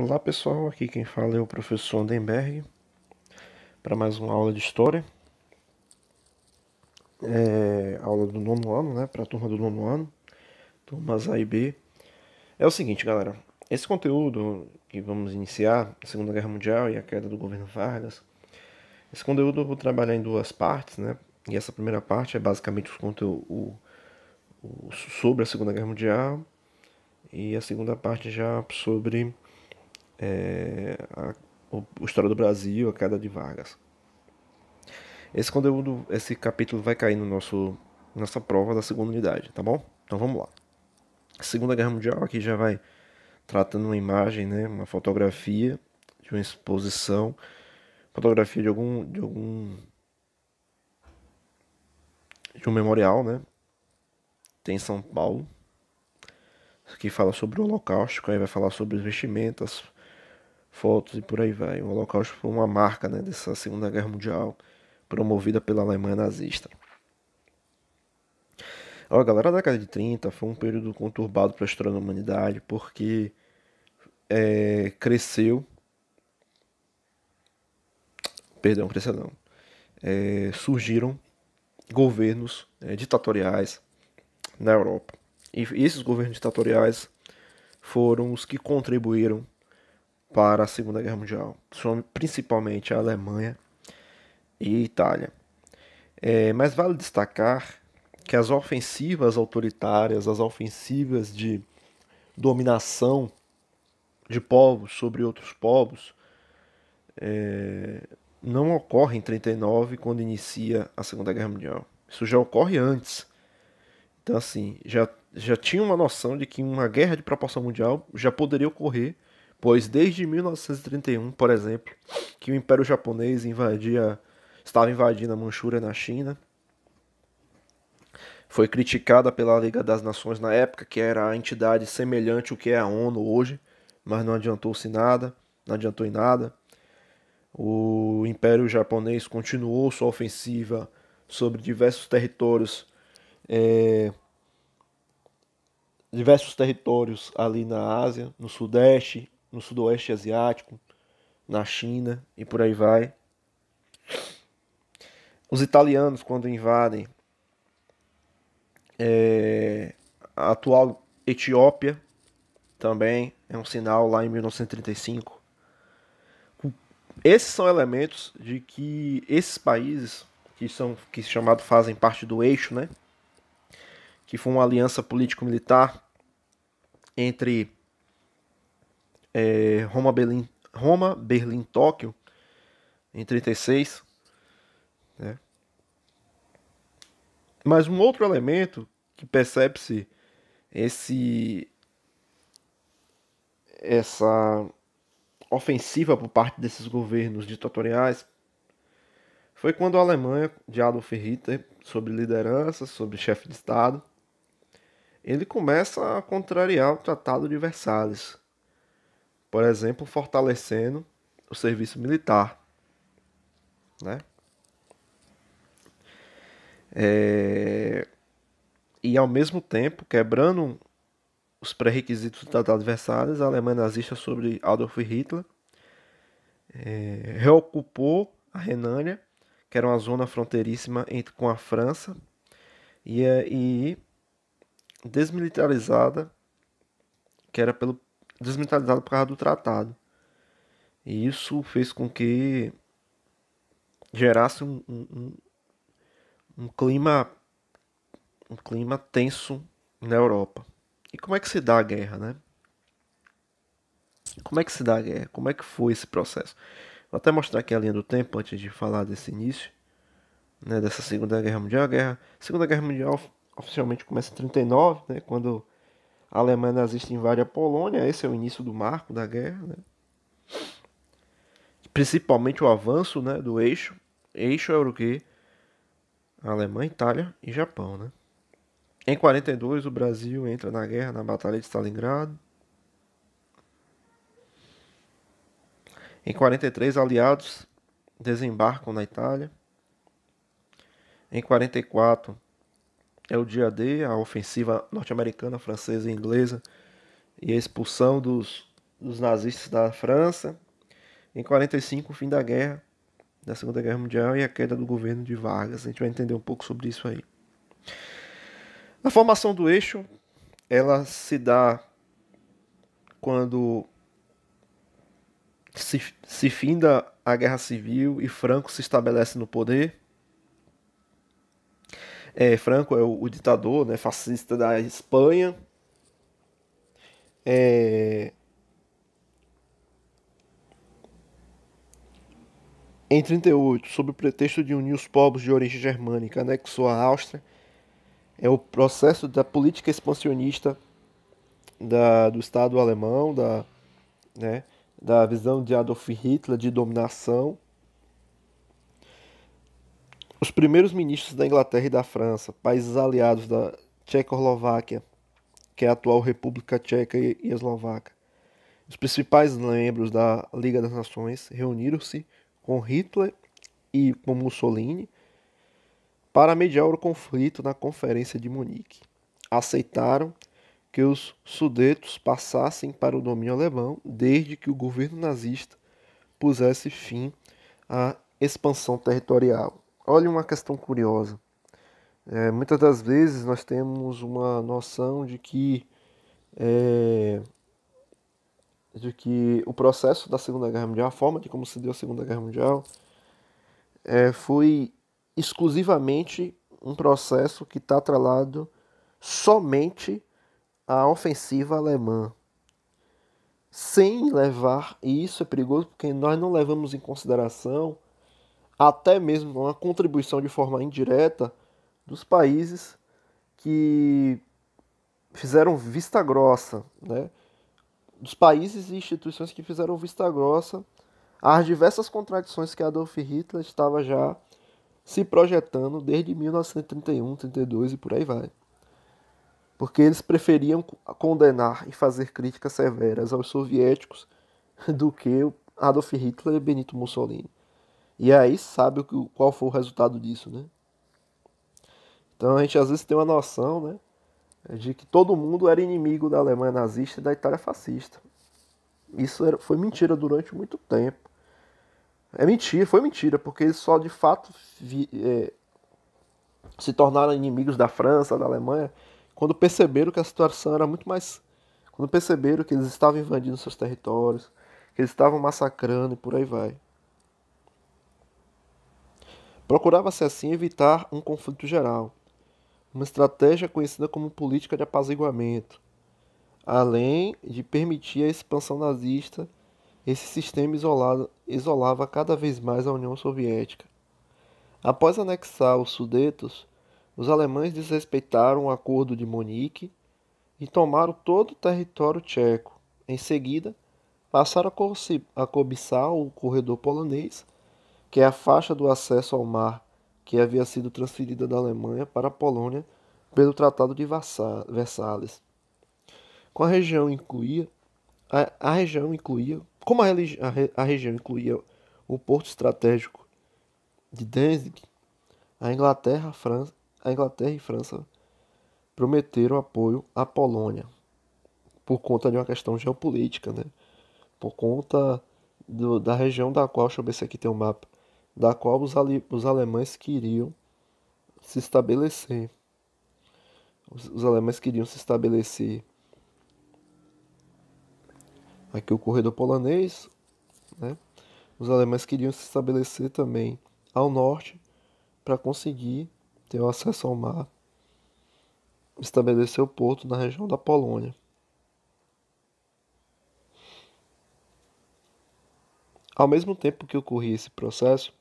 Olá pessoal, aqui quem fala é o professor Andenberg para mais uma aula de história. É, aula do nono ano, né? Para a turma do nono ano, turmas A e B. É o seguinte, galera: esse conteúdo que vamos iniciar, a Segunda Guerra Mundial e a queda do governo Vargas, esse conteúdo eu vou trabalhar em duas partes, né? E essa primeira parte é basicamente o, o sobre a Segunda Guerra Mundial e a segunda parte já sobre é, a, a História do Brasil, a queda de Vargas. Esse conteúdo, esse capítulo vai cair no nosso nossa prova da segunda unidade, tá bom? Então vamos lá. Segunda Guerra Mundial aqui já vai tratando uma imagem, né, uma fotografia de uma exposição, fotografia de algum de algum de um memorial, né? Tem em São Paulo. Isso aqui fala sobre o Holocausto, aí vai falar sobre os vestimentas, fotos e por aí vai. O Holocausto foi uma marca né, dessa Segunda Guerra Mundial promovida pela Alemanha nazista. a galera da década de 30 foi um período conturbado para a história da humanidade porque é, cresceu. Perdão, cresceu não. É, surgiram governos é, ditatoriais na Europa. E esses governos ditatoriais foram os que contribuíram para a Segunda Guerra Mundial, principalmente a Alemanha e Itália. É, mas vale destacar que as ofensivas autoritárias, as ofensivas de dominação de povos sobre outros povos, é, não ocorre em 1939, quando inicia a Segunda Guerra Mundial. Isso já ocorre antes. Então assim, já já tinha uma noção de que uma guerra de proporção mundial já poderia ocorrer pois desde 1931, por exemplo, que o Império Japonês invadia, estava invadindo a Manchúria na China, foi criticada pela Liga das Nações na época, que era a entidade semelhante ao que é a ONU hoje, mas não adiantou-se nada, não adiantou em nada. O Império Japonês continuou sua ofensiva sobre diversos territórios, é, diversos territórios ali na Ásia, no Sudeste no Sudoeste Asiático, na China e por aí vai. Os italianos, quando invadem é, a atual Etiópia, também é um sinal lá em 1935. Esses são elementos de que esses países que são que chamado fazem parte do eixo, né? Que foi uma aliança político-militar entre é, Roma, Berlim, Roma, Berlim, Tóquio, em 36. Né? Mas um outro elemento que percebe-se esse essa ofensiva por parte desses governos ditatoriais foi quando a Alemanha de Adolf Hitler, sobre liderança, sobre chefe de Estado, ele começa a contrariar o Tratado de Versalhes, por exemplo, fortalecendo o serviço militar, né? É... E ao mesmo tempo, quebrando os pré-requisitos das adversárias, a Alemanha nazista sobre Adolf Hitler é... reocupou a Renânia, que era uma zona fronteiríssima entre, com a França, e, é, e desmilitarizada, que era pelo desmentalizado por causa do tratado. E isso fez com que gerasse um, um, um clima um clima tenso na Europa. E como é que se dá a guerra, né? Como é que se dá a guerra? Como é que foi esse processo? Vou até mostrar aqui a linha do tempo antes de falar desse início, né, dessa Segunda Guerra Mundial. A guerra, Segunda Guerra Mundial oficialmente começa em 39, né, quando a Alemanha nazista invade a Polônia, esse é o início do marco da guerra, né? principalmente o avanço né, do eixo, eixo era o que? Alemanha, Itália e Japão. Né? Em 42 o Brasil entra na guerra na Batalha de Stalingrado. Em 43 aliados desembarcam na Itália. Em 44 é o dia D, a ofensiva norte-americana, francesa e inglesa e a expulsão dos, dos nazistas da França. Em 45, o fim da guerra, da Segunda Guerra Mundial e a queda do governo de Vargas. A gente vai entender um pouco sobre isso aí. A formação do eixo, ela se dá quando se, se finda a Guerra Civil e Franco se estabelece no poder é, Franco é o, o, ditador né, fascista da Espanha. É... Em 38, sob o pretexto de unir os povos de origem germânica, anexou a Áustria. É o processo da política expansionista da, do Estado alemão, da, né, da visão de Adolf Hitler de dominação os primeiros ministros da Inglaterra e da França, países aliados da Tchecoslováquia, que é a atual República Tcheca e Eslovaca, os principais membros da Liga das Nações reuniram-se com Hitler e com Mussolini para mediar o conflito na Conferência de Munique. Aceitaram que os Sudetos passassem para o domínio alemão desde que o governo nazista pusesse fim à expansão territorial. Olha uma questão curiosa. É, muitas das vezes nós temos uma noção de que, é, de que o processo da Segunda Guerra Mundial, a forma de como se deu a Segunda Guerra Mundial, é, foi exclusivamente um processo que está atrelado somente à ofensiva alemã. Sem levar, e isso é perigoso porque nós não levamos em consideração até mesmo uma contribuição de forma indireta dos países que fizeram vista grossa, né? Dos países e instituições que fizeram vista grossa às diversas contradições que Adolf Hitler estava já se projetando desde 1931, 32 e por aí vai. Porque eles preferiam condenar e fazer críticas severas aos soviéticos do que Adolf Hitler e Benito Mussolini. E aí sabe o qual foi o resultado disso, né? Então a gente às vezes tem uma noção, né? De que todo mundo era inimigo da Alemanha nazista e da Itália fascista. Isso era, foi mentira durante muito tempo. É mentira, foi mentira, porque eles só de fato vi, é, se tornaram inimigos da França, da Alemanha, quando perceberam que a situação era muito mais. Quando perceberam que eles estavam invadindo seus territórios, que eles estavam massacrando e por aí vai. Procurava-se assim evitar um conflito geral, uma estratégia conhecida como política de apaziguamento, além de permitir a expansão nazista, esse sistema isolado, isolava cada vez mais a União Soviética. Após anexar os Sudetos, os alemães desrespeitaram o Acordo de Munique e tomaram todo o território tcheco. Em seguida, passaram a cobiçar o corredor polonês que é a faixa do acesso ao mar que havia sido transferida da Alemanha para a Polônia pelo Tratado de Versalhes. Com a região incluía a, a região incluía, como a, a, a região incluía o porto estratégico de Danzig, a Inglaterra, a França, a Inglaterra e França prometeram apoio à Polônia por conta de uma questão geopolítica, né? Por conta do, da região da qual, deixa eu ver se aqui tem um mapa, da qual os, os alemães queriam se estabelecer. Os, os, alemães queriam se estabelecer aqui o corredor polonês, né? Os alemães queriam se estabelecer também ao norte para conseguir ter o acesso ao mar, estabelecer o porto na região da Polônia. Ao mesmo tempo que ocorria esse processo,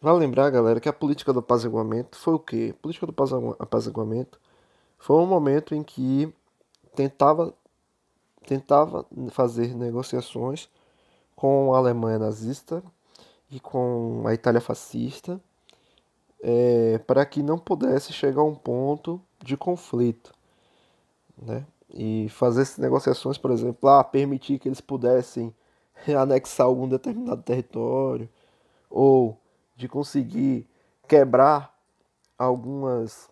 Vale lembrar, galera, que a política do apaziguamento foi o quê? A política do apaziguamento foi um momento em que tentava, tentava fazer negociações com a Alemanha nazista e com a Itália fascista é, para que não pudesse chegar a um ponto de conflito. Né? E fazer essas negociações, por exemplo, ah, permitir que eles pudessem anexar algum determinado território ou de conseguir quebrar algumas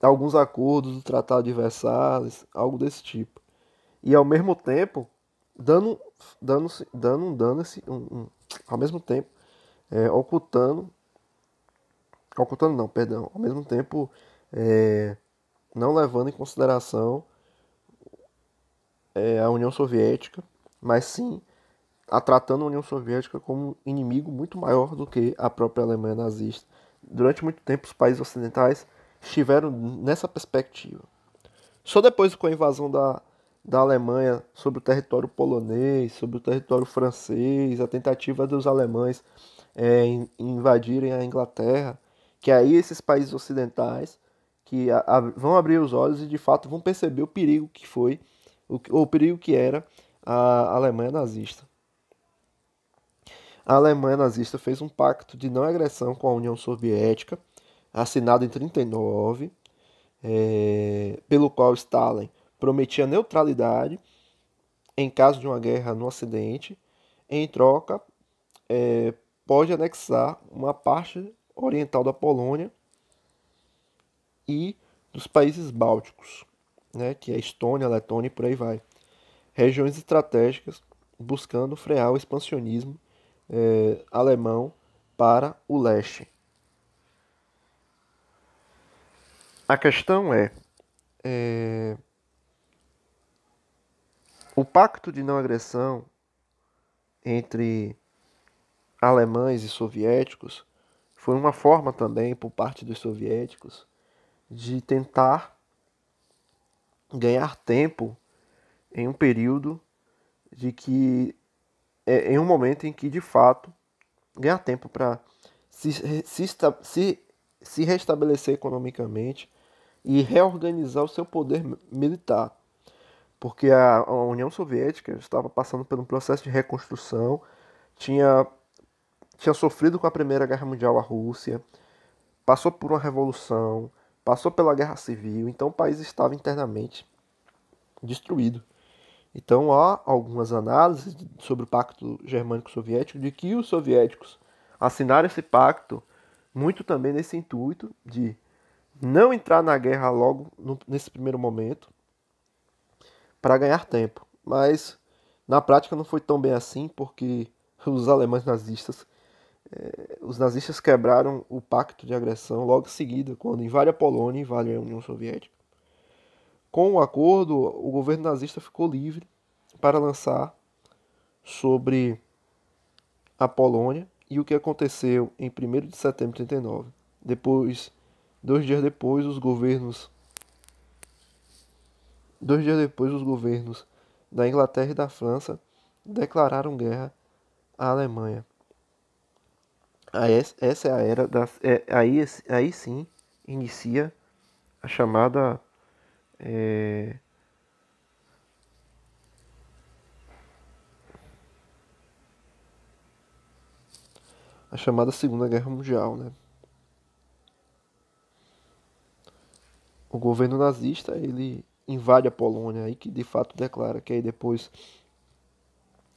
alguns acordos do Tratado de Versalhes, algo desse tipo. E ao mesmo tempo, dando dando dando um dano esse um, um, ao mesmo tempo é, ocultando ocultando não, perdão, ao mesmo tempo é, não levando em consideração é, a União Soviética, mas sim a tratando a União Soviética como um inimigo muito maior do que a própria Alemanha nazista. Durante muito tempo, os países ocidentais estiveram nessa perspectiva. Só depois com a invasão da, da Alemanha sobre o território polonês, sobre o território francês, a tentativa dos alemães é, invadirem a Inglaterra, que aí esses países ocidentais que a, a, vão abrir os olhos e de fato vão perceber o perigo que foi, o, o perigo que era a Alemanha nazista a Alemanha nazista fez um pacto de não agressão com a União Soviética, assinado em 1939, é, pelo qual Stalin prometia neutralidade em caso de uma guerra no Ocidente, em troca, é, pode anexar uma parte oriental da Polônia e dos países bálticos, né, que é Estônia, Letônia e por aí vai. Regiões estratégicas buscando frear o expansionismo é, alemão para o leste. A questão é, é o pacto de não agressão entre alemães e soviéticos foi uma forma também por parte dos soviéticos de tentar ganhar tempo em um período de que é, em um momento em que de fato ganhar tempo para se, se, se, se restabelecer economicamente e reorganizar o seu poder militar. Porque a, a União Soviética estava passando por um processo de reconstrução, tinha, tinha sofrido com a Primeira Guerra Mundial a Rússia, passou por uma revolução, passou pela Guerra Civil, então o país estava internamente destruído. Então há algumas análises sobre o pacto germânico-soviético de que os soviéticos assinaram esse pacto muito também nesse intuito de não entrar na guerra logo no, nesse primeiro momento para ganhar tempo. Mas na prática não foi tão bem assim porque os alemães nazistas eh, os nazistas quebraram o pacto de agressão logo em seguida, quando invade a Polônia e invade a União Soviética. Com o acordo, o governo nazista ficou livre para lançar sobre a Polônia e o que aconteceu em 1 de setembro de 39. Depois, dois dias depois, os governos Dois dias depois, os governos da Inglaterra e da França declararam guerra à Alemanha. Aí, essa é a era das é, aí, aí sim inicia a chamada é... A chamada Segunda Guerra Mundial, né? O governo nazista, ele invade a Polônia e que de fato declara que aí depois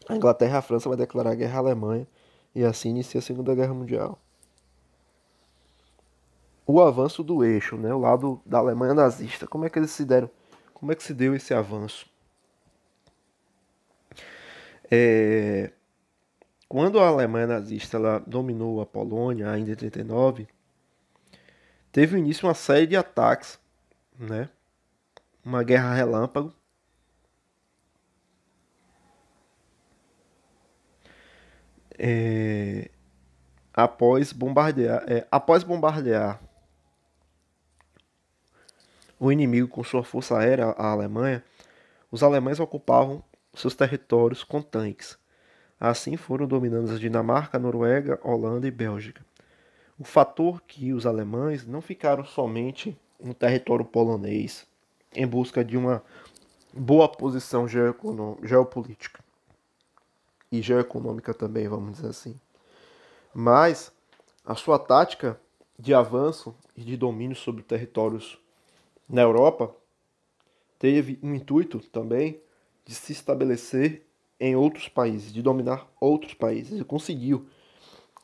a Inglaterra e a França vai declarar guerra à Alemanha e assim inicia a Segunda Guerra Mundial o avanço do eixo, né, o lado da Alemanha nazista. Como é que eles se deram? Como é que se deu esse avanço? É, quando a Alemanha nazista ela dominou a Polônia ainda em 39, teve início uma série de ataques, né? Uma guerra relâmpago. É, após bombardear, é, após bombardear o inimigo com sua força aérea, a Alemanha, os alemães ocupavam seus territórios com tanques. Assim foram dominando a Dinamarca, Noruega, Holanda e Bélgica. O fator que os alemães não ficaram somente no território polonês em busca de uma boa posição geopolítica e geoeconômica também, vamos dizer assim. Mas a sua tática de avanço e de domínio sobre territórios na Europa teve um intuito também de se estabelecer em outros países, de dominar outros países, e conseguiu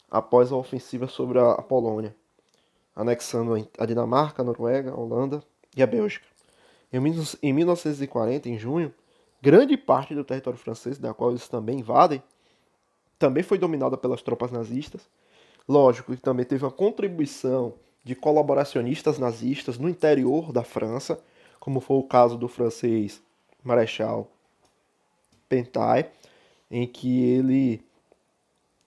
após a ofensiva sobre a Polônia, anexando a Dinamarca, a Noruega, a Holanda e a Bélgica. Em 1940, em junho, grande parte do território francês, da qual eles também invadem, também foi dominada pelas tropas nazistas. Lógico que também teve uma contribuição de colaboracionistas nazistas no interior da França, como foi o caso do francês Marechal Pentai, em que ele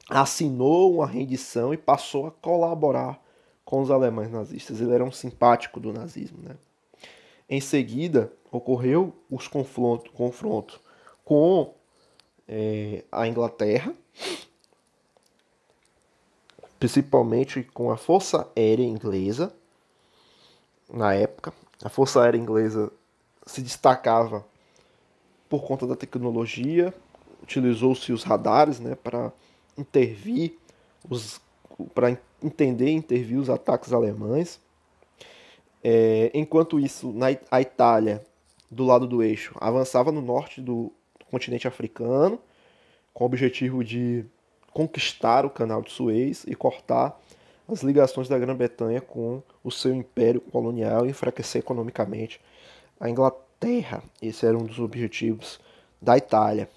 assinou uma rendição e passou a colaborar com os alemães nazistas. Ele era um simpático do nazismo. Né? Em seguida, ocorreu os confronto, confronto com é, a Inglaterra, principalmente com a Força Aérea Inglesa. Na época, a Força Aérea Inglesa se destacava por conta da tecnologia, utilizou-se os radares né, para intervir, para entender e intervir os ataques alemães. É, enquanto isso, na, a Itália, do lado do eixo, avançava no norte do continente africano, com o objetivo de conquistar o canal de Suez e cortar as ligações da Grã-Bretanha com o seu império colonial e enfraquecer economicamente a Inglaterra. Esse era um dos objetivos da Itália.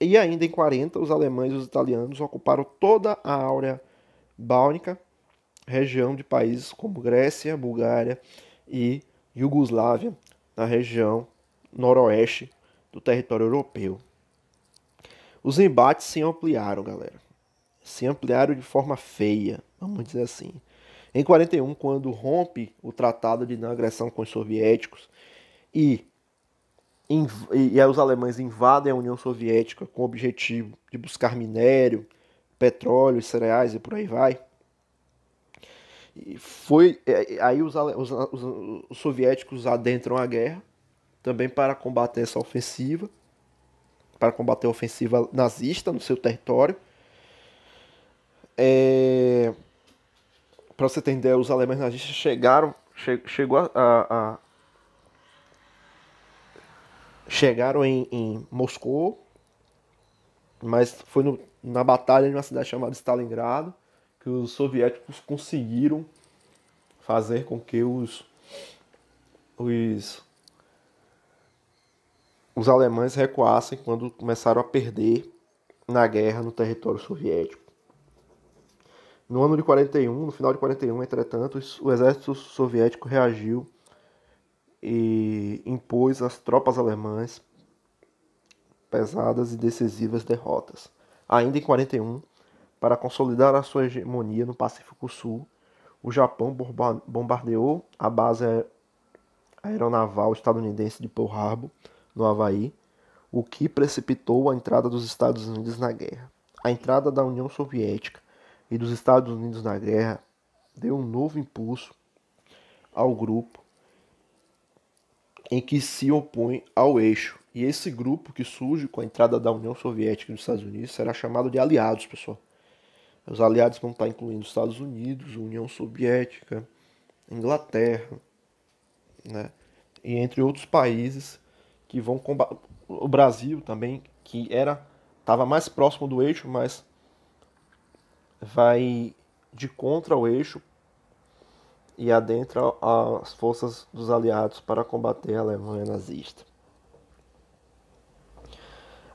E ainda em 40, os alemães e os italianos ocuparam toda a área báltica, região de países como Grécia, Bulgária e Iugoslávia, na região noroeste do território europeu. Os embates se ampliaram, galera se ampliaram de forma feia, vamos dizer assim. Em 41, quando rompe o tratado de não agressão com os soviéticos e, e, e os alemães invadem a União Soviética com o objetivo de buscar minério, petróleo, cereais e por aí vai. E foi é, é, aí os, os, os, os soviéticos adentram a guerra também para combater essa ofensiva, para combater a ofensiva nazista no seu território é... Para você ter ideia, os alemães nazistas chegaram, che chegou a, a, a... chegaram em, em, Moscou, mas foi no, na batalha de uma cidade chamada Stalingrado que os soviéticos conseguiram fazer com que os os os alemães recuassem quando começaram a perder na guerra no território soviético. No ano de 41, no final de 41, entretanto, o exército soviético reagiu e impôs às tropas alemãs pesadas e decisivas derrotas. Ainda em 41, para consolidar a sua hegemonia no Pacífico Sul, o Japão bombardeou a base aeronaval estadunidense de Pearl Harbor, no Havaí, o que precipitou a entrada dos Estados Unidos na guerra. A entrada da União Soviética e dos Estados Unidos na guerra deu um novo impulso ao grupo em que se opõe ao eixo. E esse grupo que surge com a entrada da União Soviética e dos Estados Unidos será chamado de aliados, pessoal. Os aliados vão estar incluindo os Estados Unidos, União Soviética, Inglaterra, né? e entre outros países que vão combater. O Brasil também, que era estava mais próximo do eixo, mas vai de contra o eixo e adentra as forças dos aliados para combater a Alemanha nazista.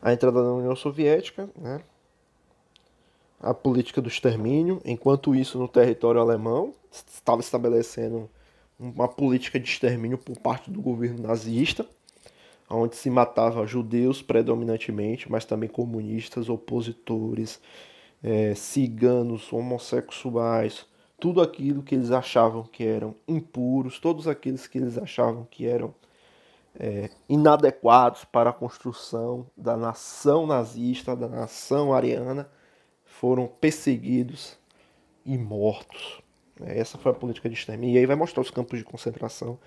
A entrada da União Soviética, né? a política do extermínio, enquanto isso no território alemão estava estabelecendo uma política de extermínio por parte do governo nazista, onde se matava judeus predominantemente, mas também comunistas, opositores, é, ciganos, homossexuais, tudo aquilo que eles achavam que eram impuros, todos aqueles que eles achavam que eram é, inadequados para a construção da nação nazista, da nação ariana, foram perseguidos e mortos. É, essa foi a política de extermínio. E aí vai mostrar os campos de concentração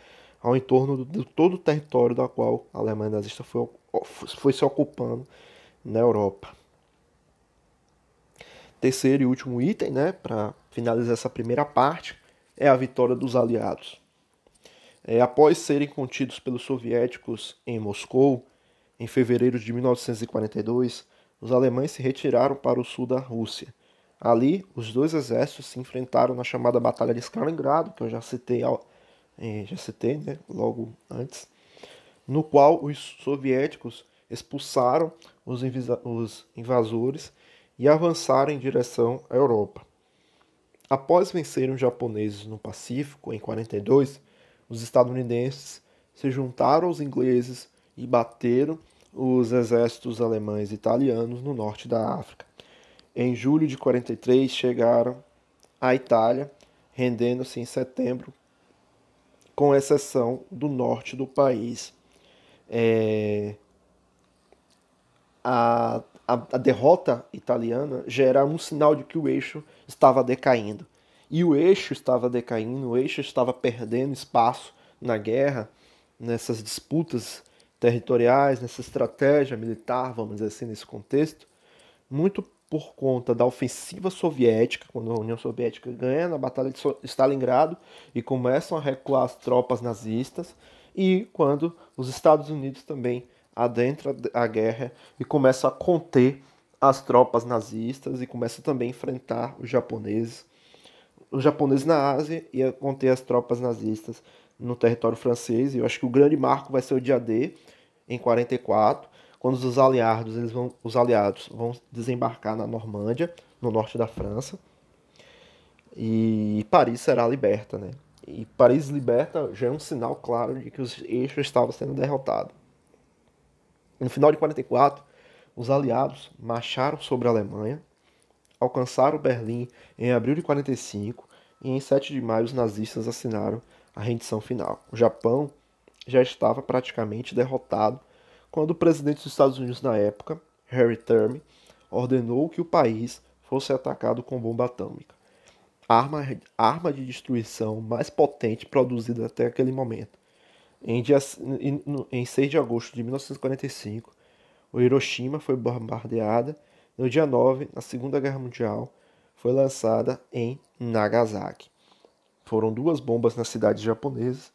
ao entorno de todo o território da qual a Alemanha nazista foi, foi se ocupando na Europa terceiro e último item, né, para finalizar essa primeira parte, é a vitória dos aliados. É, após serem contidos pelos soviéticos em Moscou, em fevereiro de 1942, os alemães se retiraram para o sul da Rússia. Ali, os dois exércitos se enfrentaram na chamada Batalha de Stalingrado, que eu já citei, é, já citei né, logo antes, no qual os soviéticos expulsaram os invasores e avançaram em direção à Europa. Após vencerem os japoneses no Pacífico em 42, os estadunidenses se juntaram aos ingleses e bateram os exércitos alemães e italianos no norte da África. Em julho de 43 chegaram à Itália, rendendo-se em setembro, com exceção do norte do país. É... A a, a derrota italiana gera um sinal de que o eixo estava decaindo. E o eixo estava decaindo, o eixo estava perdendo espaço na guerra, nessas disputas territoriais, nessa estratégia militar, vamos dizer assim, nesse contexto, muito por conta da ofensiva soviética, quando a União Soviética ganha na Batalha de Stalingrado e começam a recuar as tropas nazistas, e quando os Estados Unidos também adentra a guerra e começa a conter as tropas nazistas e começa também a enfrentar os japoneses. Os japoneses na Ásia e a conter as tropas nazistas no território francês. E eu acho que o grande marco vai ser o dia D, em 44, quando os aliados, eles vão, os aliados vão desembarcar na Normândia, no norte da França. E Paris será liberta, né? E Paris liberta já é um sinal claro de que os eixos estavam sendo derrotados. No final de 44, os aliados marcharam sobre a Alemanha, alcançaram Berlim em abril de 45 e em 7 de maio os nazistas assinaram a rendição final. O Japão já estava praticamente derrotado quando o presidente dos Estados Unidos na época, Harry Truman, ordenou que o país fosse atacado com bomba atômica, arma, a arma de destruição mais potente produzida até aquele momento. Em, dia, em 6 de agosto de 1945, o Hiroshima foi bombardeada. No dia 9, na Segunda Guerra Mundial, foi lançada em Nagasaki. Foram duas bombas nas cidades japonesas,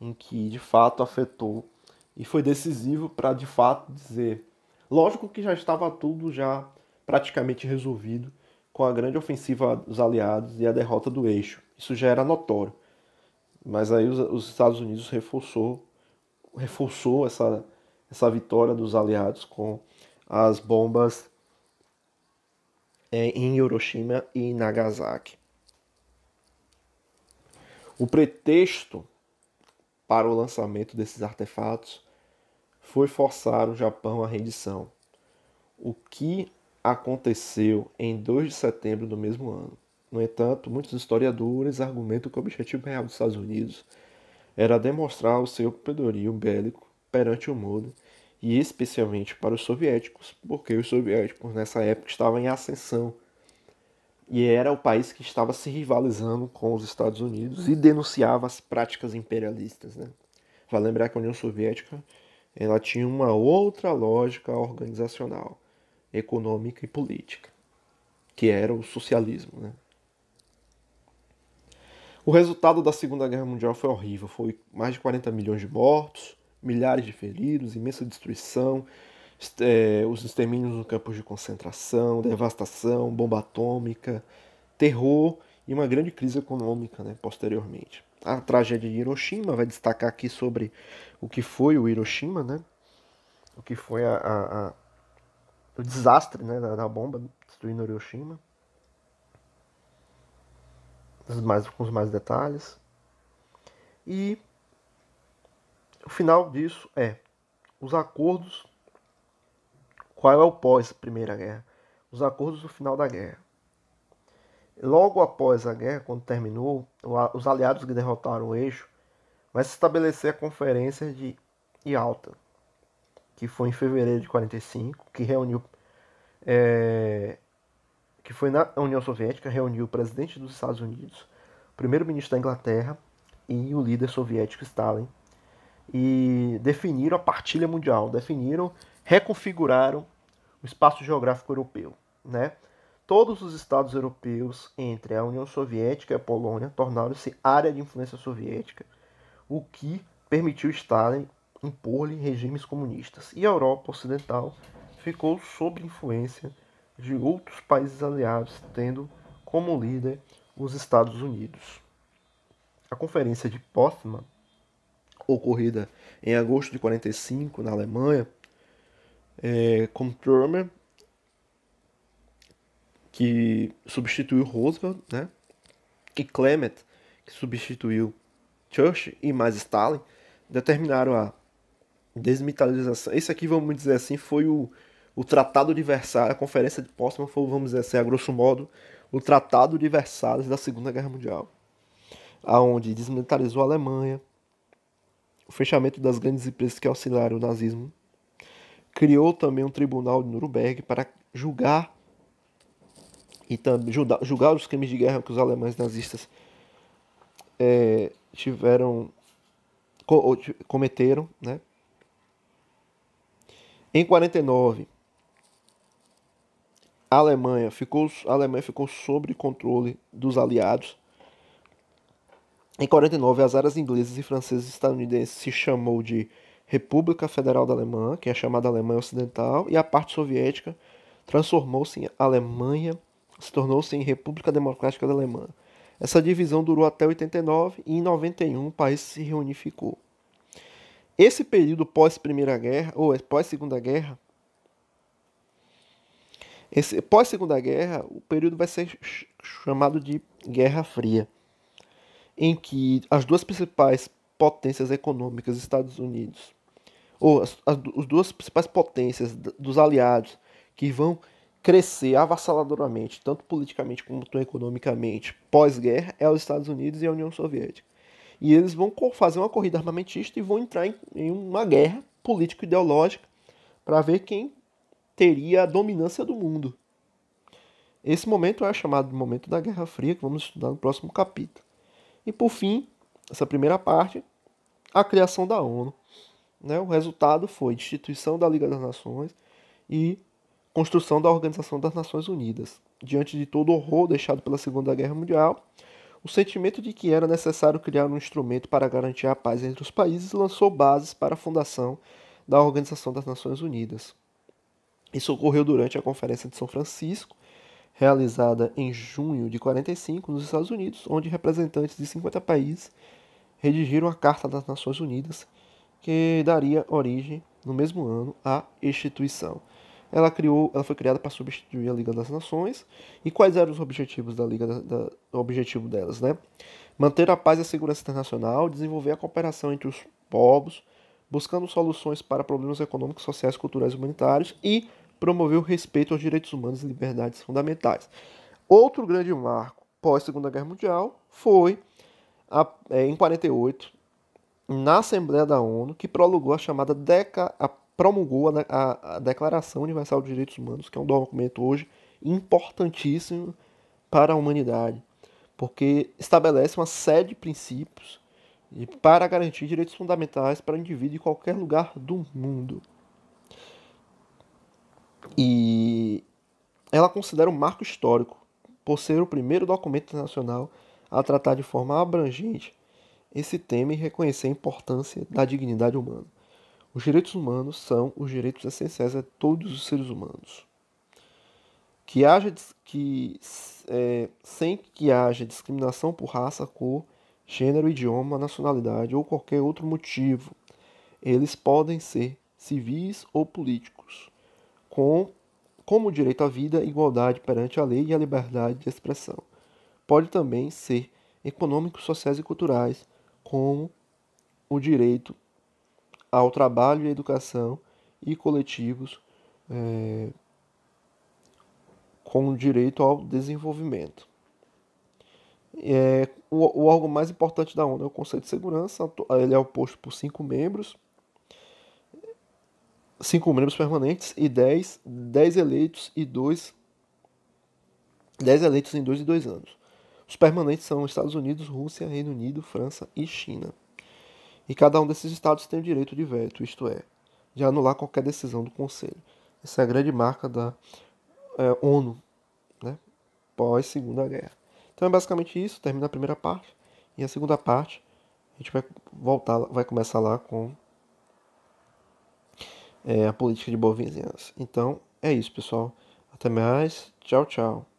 em que de fato afetou e foi decisivo para de fato dizer. Lógico que já estava tudo já praticamente resolvido com a grande ofensiva dos aliados e a derrota do eixo. Isso já era notório. Mas aí os, os Estados Unidos reforçou, reforçou essa, essa vitória dos aliados com as bombas é, em Hiroshima e Nagasaki. O pretexto para o lançamento desses artefatos foi forçar o Japão à rendição, o que aconteceu em 2 de setembro do mesmo ano. No entanto, muitos historiadores argumentam que o objetivo real dos Estados Unidos era demonstrar o seu pedorio bélico perante o mundo e especialmente para os soviéticos, porque os soviéticos nessa época estavam em ascensão e era o país que estava se rivalizando com os Estados Unidos e denunciava as práticas imperialistas. Né? Vale lembrar que a União Soviética ela tinha uma outra lógica organizacional, econômica e política, que era o socialismo. Né? O resultado da Segunda Guerra Mundial foi horrível. Foi mais de 40 milhões de mortos, milhares de feridos, imensa destruição, é, os extermínios nos campos de concentração, devastação, bomba atômica, terror e uma grande crise econômica né, posteriormente. A tragédia de Hiroshima vai destacar aqui sobre o que foi o Hiroshima, né? O que foi a, a, a o desastre né, da, da bomba destruindo Hiroshima mais, com os mais detalhes. E o final disso é os acordos. Qual é o pós Primeira Guerra? Os acordos do final da guerra. Logo após a guerra, quando terminou, os aliados que derrotaram o eixo vai se estabelecer a Conferência de Yalta, que foi em fevereiro de 45, que reuniu é, que foi na União Soviética, reuniu o presidente dos Estados Unidos, o primeiro-ministro da Inglaterra e o líder soviético Stalin, e definiram a partilha mundial, definiram, reconfiguraram o espaço geográfico europeu. Né? Todos os estados europeus entre a União Soviética e a Polônia tornaram-se área de influência soviética, o que permitiu Stalin impor-lhe regimes comunistas. E a Europa Ocidental ficou sob influência de outros países aliados, tendo como líder os Estados Unidos. A Conferência de Potsdam, ocorrida em agosto de 45 na Alemanha, é, com Truman, que substituiu Roosevelt, né? e Clement, que substituiu Churchill e mais Stalin, determinaram a desmilitarização. Esse aqui, vamos dizer assim, foi o o Tratado de Versalhes, a Conferência de Potsdam foi, vamos dizer assim, a grosso modo, o Tratado de Versalhes da Segunda Guerra Mundial, aonde desmilitarizou a Alemanha, o fechamento das grandes empresas que auxiliaram o nazismo, criou também um tribunal de Nuremberg para julgar e também julgar, julgar os crimes de guerra que os alemães nazistas é, tiveram cometeram, né? Em 49 a Alemanha ficou, a Alemanha ficou sob controle dos aliados. Em 49, as áreas inglesas e francesas e estadunidenses se chamou de República Federal da Alemanha, que é chamada Alemanha Ocidental, e a parte soviética transformou-se em Alemanha, se tornou-se em República Democrática da Alemanha. Essa divisão durou até 89 e em 91 o país se reunificou. Esse período pós Primeira Guerra ou é, pós Segunda Guerra pós Segunda Guerra, o período vai ser chamado de Guerra Fria, em que as duas principais potências econômicas, Estados Unidos, ou as, as, as duas principais potências dos aliados, que vão crescer avassaladoramente, tanto politicamente quanto economicamente, pós-guerra, é os Estados Unidos e a União Soviética. E eles vão fazer uma corrida armamentista e vão entrar em, em uma guerra político-ideológica para ver quem teria a dominância do mundo. Esse momento é chamado de momento da Guerra Fria, que vamos estudar no próximo capítulo. E por fim, essa primeira parte, a criação da ONU. Né? O resultado foi instituição da Liga das Nações e construção da Organização das Nações Unidas. Diante de todo o horror deixado pela Segunda Guerra Mundial, o sentimento de que era necessário criar um instrumento para garantir a paz entre os países lançou bases para a fundação da Organização das Nações Unidas. Isso ocorreu durante a Conferência de São Francisco, realizada em junho de 45 nos Estados Unidos, onde representantes de 50 países redigiram a Carta das Nações Unidas, que daria origem no mesmo ano à instituição. Ela, criou, ela foi criada para substituir a Liga das Nações. E quais eram os objetivos da Liga da, da, objetivo delas, né? Manter a paz e a segurança internacional, desenvolver a cooperação entre os povos, buscando soluções para problemas econômicos, sociais, culturais e humanitários e promover o respeito aos direitos humanos e liberdades fundamentais. Outro grande marco pós Segunda Guerra Mundial foi a, é, em 48 na Assembleia da ONU que prologou a chamada Deca, a, promulgou a, a, a Declaração Universal dos Direitos Humanos, que é um documento hoje importantíssimo para a humanidade, porque estabelece uma série de princípios e para garantir direitos fundamentais para o indivíduo em qualquer lugar do mundo. E ela considera um marco histórico por ser o primeiro documento internacional a tratar de forma abrangente esse tema e reconhecer a importância da dignidade humana. Os direitos humanos são os direitos essenciais a todos os seres humanos. Que haja que é, sem que haja discriminação por raça, cor, gênero, idioma, nacionalidade ou qualquer outro motivo. Eles podem ser civis ou políticos, com como direito à vida, igualdade perante a lei e a liberdade de expressão. Pode também ser econômicos, sociais e culturais, como o direito ao trabalho e à educação e coletivos é, com direito ao desenvolvimento. É, o, o, órgão mais importante da ONU é o Conselho de Segurança, ah, ele é oposto por cinco membros, cinco membros permanentes e dez, dez eleitos e dois, dez eleitos em dois e dois anos. Os permanentes são Estados Unidos, Rússia, Reino Unido, França e China. E cada um desses estados tem o direito de veto, isto é, de anular qualquer decisão do Conselho. Essa é a grande marca da é, ONU, né? pós Segunda Guerra. Então é basicamente isso, termina a primeira parte. E a segunda parte, a gente vai voltar, vai começar lá com é, a política de boa vizinhança. Então é isso, pessoal. Até mais. Tchau, tchau.